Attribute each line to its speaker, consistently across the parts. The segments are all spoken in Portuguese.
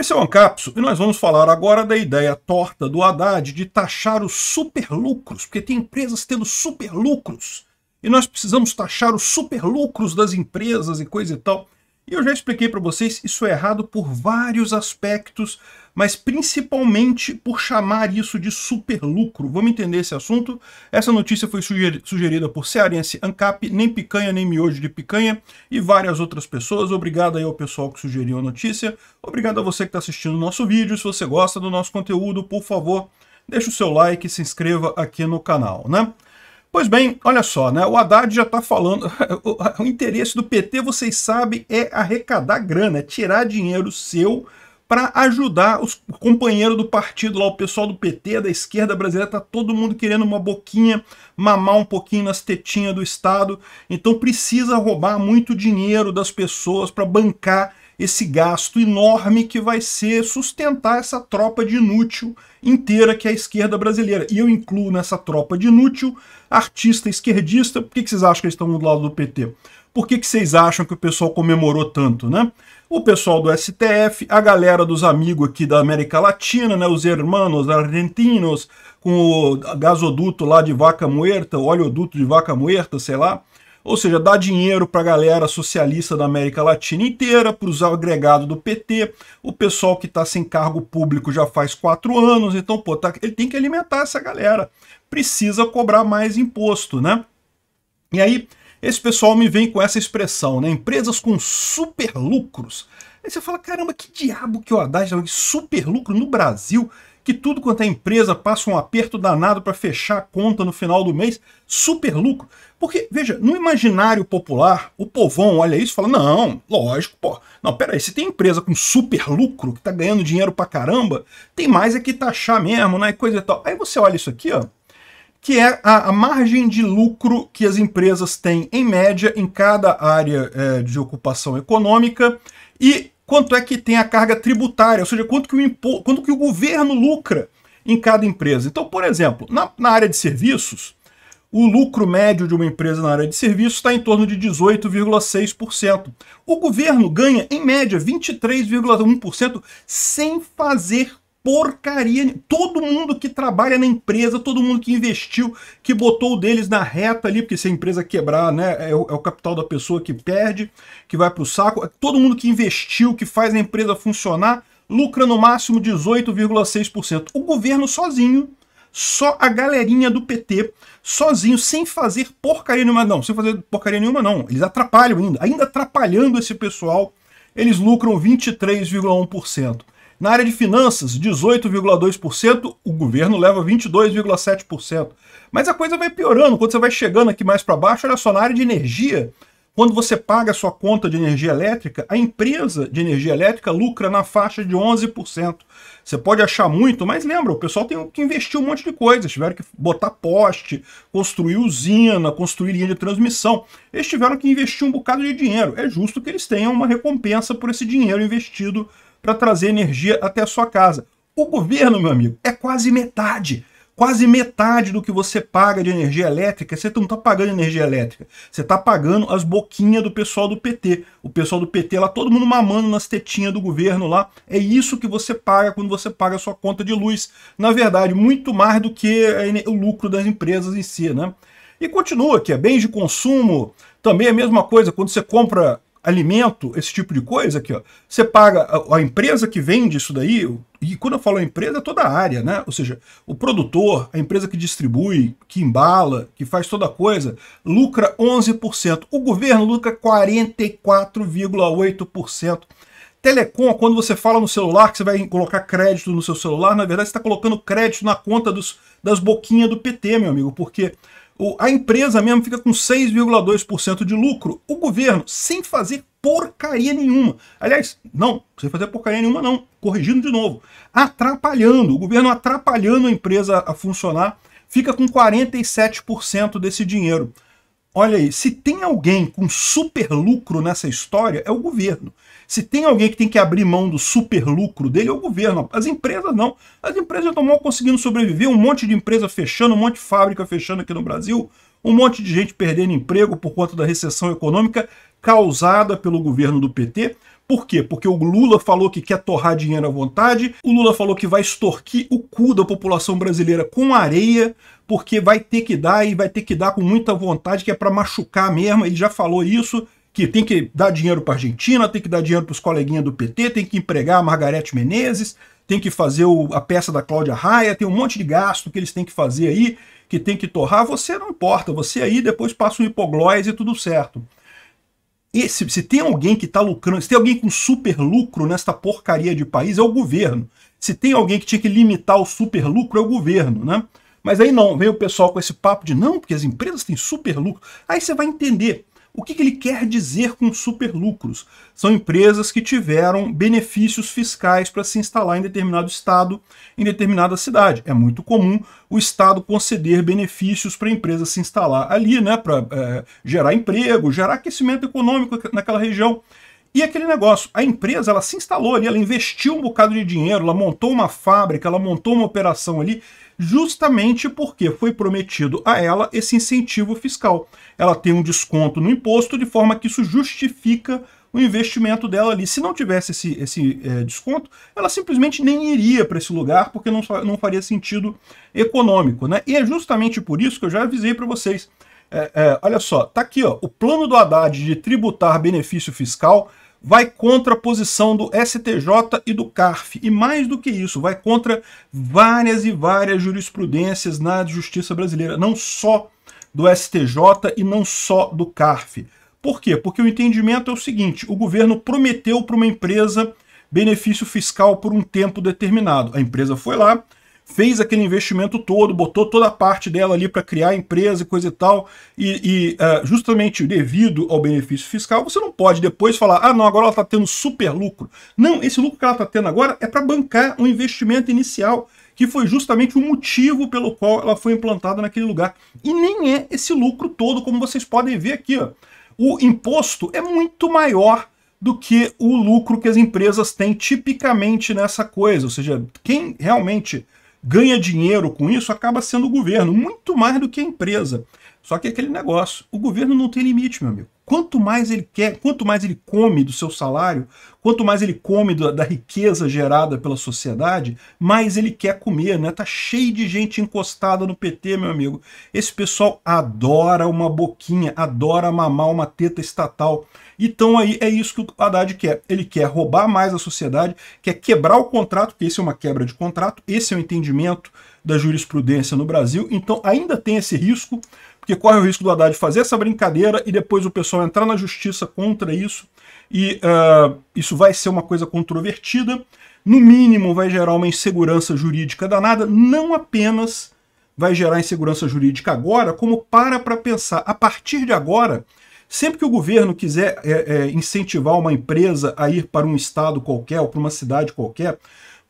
Speaker 1: Esse é o Ancapso e nós vamos falar agora da ideia torta do Haddad de taxar os superlucros, porque tem empresas tendo superlucros e nós precisamos taxar os superlucros das empresas e coisa e tal. E eu já expliquei para vocês, isso é errado por vários aspectos, mas principalmente por chamar isso de superlucro. Vamos entender esse assunto? Essa notícia foi sugerida por Cearense Ancap, nem picanha, nem miojo de picanha, e várias outras pessoas. Obrigado aí ao pessoal que sugeriu a notícia. Obrigado a você que está assistindo o nosso vídeo. Se você gosta do nosso conteúdo, por favor, deixa o seu like e se inscreva aqui no canal, né? Pois bem, olha só, né? O Haddad já está falando. o interesse do PT, vocês sabem, é arrecadar grana, é tirar dinheiro seu para ajudar os companheiros do partido lá, o pessoal do PT, da esquerda brasileira, tá todo mundo querendo uma boquinha, mamar um pouquinho nas tetinhas do Estado. Então precisa roubar muito dinheiro das pessoas para bancar esse gasto enorme que vai ser sustentar essa tropa de inútil inteira que é a esquerda brasileira. E eu incluo nessa tropa de inútil artista esquerdista. Por que, que vocês acham que eles estão do lado do PT? Por que, que vocês acham que o pessoal comemorou tanto, né? O pessoal do STF, a galera dos amigos aqui da América Latina, né? Os hermanos argentinos, com o gasoduto lá de vaca muerta, oleoduto de vaca muerta, sei lá. Ou seja, dá dinheiro para a galera socialista da América Latina inteira, para os agregados do PT, o pessoal que está sem cargo público já faz quatro anos, então, pô, tá, ele tem que alimentar essa galera. Precisa cobrar mais imposto, né? E aí, esse pessoal me vem com essa expressão, né? Empresas com super lucros. Aí você fala, caramba, que diabo que o Haddad né? de super lucro no Brasil, que tudo quanto é empresa passa um aperto danado para fechar a conta no final do mês, super lucro. Porque, veja, no imaginário popular, o povão olha isso e fala, não, lógico, pô, não, peraí, se tem empresa com super lucro, que tá ganhando dinheiro pra caramba, tem mais é que taxar mesmo, né, coisa e tal. Aí você olha isso aqui, ó, que é a, a, margem de lucro que as empresas têm em média em cada área é, de ocupação econômica e quanto é que tem a carga tributária, ou seja, quanto que o, impo, quanto que o governo lucra em cada empresa. Então, por exemplo, na, na área de serviços, o lucro médio de uma empresa na área de serviços está em torno de 18,6%. O governo ganha, em média, 23,1% sem fazer porcaria. Todo mundo que trabalha na empresa, todo mundo que investiu, que botou o deles na reta ali, porque se a empresa quebrar, né, é o, é o capital da pessoa que perde, que vai para o saco. Todo mundo que investiu, que faz a empresa funcionar, lucra no máximo 18,6%. O governo sozinho, só a galerinha do PT, sozinho, sem fazer porcaria nenhuma, não, sem fazer porcaria nenhuma, não. Eles atrapalham ainda, ainda atrapalhando esse pessoal, eles lucram 23,1%. Na área de finanças, 18,2%, o governo leva 22,7%. Mas a coisa vai piorando quando você vai chegando aqui mais para baixo. Olha só, na área de energia, quando você paga a sua conta de energia elétrica, a empresa de energia elétrica lucra na faixa de 11%. Você pode achar muito, mas lembra, o pessoal tem que investir um monte de coisas. Tiveram que botar poste, construir usina, construir linha de transmissão. Eles tiveram que investir um bocado de dinheiro. É justo que eles tenham uma recompensa por esse dinheiro investido para trazer energia até a sua casa. O governo, meu amigo, é quase metade. Quase metade do que você paga de energia elétrica, você não está pagando energia elétrica. Você está pagando as boquinhas do pessoal do PT. O pessoal do PT lá, todo mundo mamando nas tetinhas do governo lá. É isso que você paga quando você paga a sua conta de luz. Na verdade, muito mais do que o lucro das empresas em si, né? E continua aqui, é bens de consumo, também é a mesma coisa, quando você compra alimento, esse tipo de coisa aqui, ó. Você paga a, a, empresa que vende isso daí, e quando eu falo empresa, é toda a área, né? Ou seja, o produtor, a empresa que distribui, que embala, que faz toda a coisa, lucra 11%. O governo lucra 44,8%. Telecom, quando você fala no celular que você vai colocar crédito no seu celular, na verdade você está colocando crédito na conta dos, das boquinhas do PT, meu amigo, porque a empresa mesmo fica com 6,2% de lucro, o governo, sem fazer porcaria nenhuma. Aliás, não, sem fazer porcaria nenhuma, não. Corrigindo de novo. Atrapalhando, o governo atrapalhando a empresa a funcionar, fica com 47% desse dinheiro. Olha aí, se tem alguém com super lucro nessa história, é o governo. Se tem alguém que tem que abrir mão do super lucro dele, é o governo. As empresas não. As empresas estão mal conseguindo sobreviver, um monte de empresa fechando, um monte de fábrica fechando aqui no Brasil, um monte de gente perdendo emprego por conta da recessão econômica causada pelo governo do PT. Por quê? Porque o Lula falou que quer torrar dinheiro à vontade, o Lula falou que vai extorquir o cu da população brasileira com areia, porque vai ter que dar e vai ter que dar com muita vontade, que é para machucar mesmo, ele já falou isso, que tem que dar dinheiro para a Argentina, tem que dar dinheiro para os coleguinhas do PT, tem que empregar a Margarete Menezes, tem que fazer o, a peça da Cláudia Raia, tem um monte de gasto que eles têm que fazer aí, que tem que torrar, você não importa, você aí depois passa um hipoglós e tudo certo. E se, se tem alguém que está lucrando, se tem alguém com super lucro nesta porcaria de país, é o governo. Se tem alguém que tinha que limitar o super lucro, é o governo, né? Mas aí não, vem o pessoal com esse papo de não, porque as empresas têm super lucro. Aí você vai entender o que, ele quer dizer com superlucros? São empresas que tiveram benefícios fiscais para se instalar em determinado estado, em determinada cidade. É muito comum o estado conceder benefícios para a empresa se instalar ali, né, para é, gerar emprego, gerar aquecimento econômico naquela região. E aquele negócio, a empresa ela se instalou ali, ela investiu um bocado de dinheiro, ela montou uma fábrica, ela montou uma operação ali, justamente porque foi prometido a ela esse incentivo fiscal. Ela tem um desconto no imposto, de forma que isso justifica o investimento dela ali. Se não tivesse esse, esse é, desconto, ela simplesmente nem iria para esse lugar, porque não, não faria sentido econômico. Né? E é justamente por isso que eu já avisei para vocês é, é, olha só, tá aqui, ó. O plano do Haddad de tributar benefício fiscal vai contra a posição do STJ e do CARF. E mais do que isso, vai contra várias e várias jurisprudências na justiça brasileira, não só do STJ e não só do CARF. Por quê? Porque o entendimento é o seguinte: o governo prometeu para uma empresa benefício fiscal por um tempo determinado. A empresa foi lá, fez aquele investimento todo, botou toda a parte dela ali para criar empresa e coisa e tal, e, e uh, justamente devido ao benefício fiscal, você não pode depois falar, ah não, agora ela está tendo super lucro. Não, esse lucro que ela está tendo agora é para bancar um investimento inicial, que foi justamente o motivo pelo qual ela foi implantada naquele lugar. E nem é esse lucro todo, como vocês podem ver aqui. Ó. O imposto é muito maior do que o lucro que as empresas têm tipicamente nessa coisa. Ou seja, quem realmente ganha dinheiro com isso acaba sendo o governo, muito mais do que a empresa. Só que é aquele negócio, o governo não tem limite, meu amigo. Quanto mais ele quer, quanto mais ele come do seu salário, quanto mais ele come da, da riqueza gerada pela sociedade, mais ele quer comer, né? Tá cheio de gente encostada no PT, meu amigo. Esse pessoal adora uma boquinha, adora mamar uma teta estatal. Então aí é isso que o Haddad quer. Ele quer roubar mais a sociedade, quer quebrar o contrato, porque esse é uma quebra de contrato, esse é o entendimento da jurisprudência no Brasil. Então ainda tem esse risco porque corre o risco do Haddad fazer essa brincadeira e depois o pessoal entrar na justiça contra isso, e uh, isso vai ser uma coisa controvertida, no mínimo vai gerar uma insegurança jurídica danada, não apenas vai gerar insegurança jurídica agora, como para para pensar, a partir de agora, sempre que o governo quiser é, é, incentivar uma empresa a ir para um estado qualquer ou para uma cidade qualquer,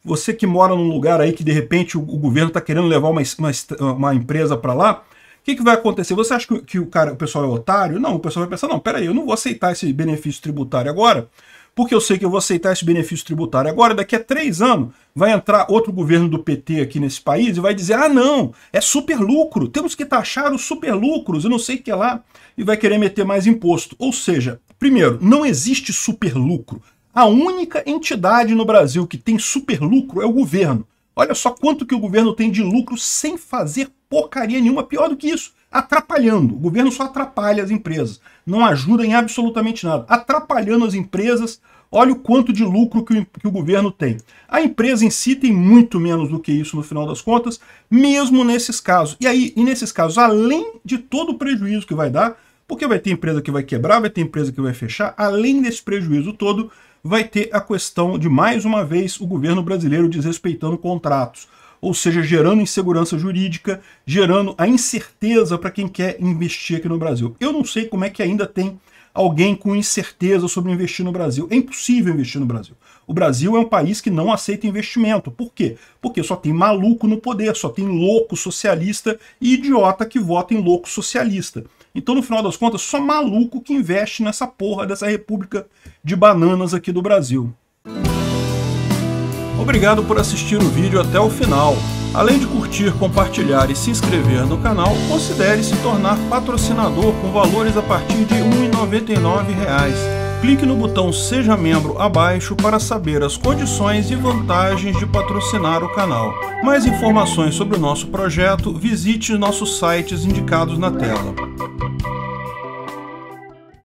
Speaker 1: você que mora num lugar aí que de repente o, o governo está querendo levar uma, uma, uma empresa para lá, que, que vai acontecer? Você acha que, que, o cara, o pessoal é otário? Não, o pessoal vai pensar, não, peraí, eu não vou aceitar esse benefício tributário agora, porque eu sei que eu vou aceitar esse benefício tributário agora, daqui a três anos vai entrar outro governo do PT aqui nesse país e vai dizer, ah não, é super lucro, temos que taxar os super lucros Eu não sei o que lá, e vai querer meter mais imposto. Ou seja, primeiro, não existe super lucro. A única entidade no Brasil que tem super lucro é o governo. Olha só quanto que o governo tem de lucro sem fazer porcaria nenhuma, pior do que isso, atrapalhando. O governo só atrapalha as empresas, não ajuda em absolutamente nada. Atrapalhando as empresas, olha o quanto de lucro que o, que o governo tem. A empresa em si tem muito menos do que isso no final das contas, mesmo nesses casos. E aí, e nesses casos, além de todo o prejuízo que vai dar, porque vai ter empresa que vai quebrar, vai ter empresa que vai fechar, além desse prejuízo todo, vai ter a questão de, mais uma vez, o governo brasileiro desrespeitando contratos, ou seja, gerando insegurança jurídica, gerando a incerteza para quem quer investir aqui no Brasil. Eu não sei como é que ainda tem alguém com incerteza sobre investir no Brasil. É impossível investir no Brasil. O Brasil é um país que não aceita investimento. Por quê? Porque só tem maluco no poder, só tem louco socialista e idiota que vota em louco socialista. Então, no final das contas, só maluco que investe nessa porra dessa república de bananas aqui do Brasil. Obrigado por assistir o vídeo até o final. Além de curtir, compartilhar e se inscrever no canal, considere se tornar patrocinador com valores a partir de R$ 1,99 clique no botão Seja Membro abaixo para saber as condições e vantagens de patrocinar o canal. Mais informações sobre o nosso projeto, visite nossos sites indicados na tela.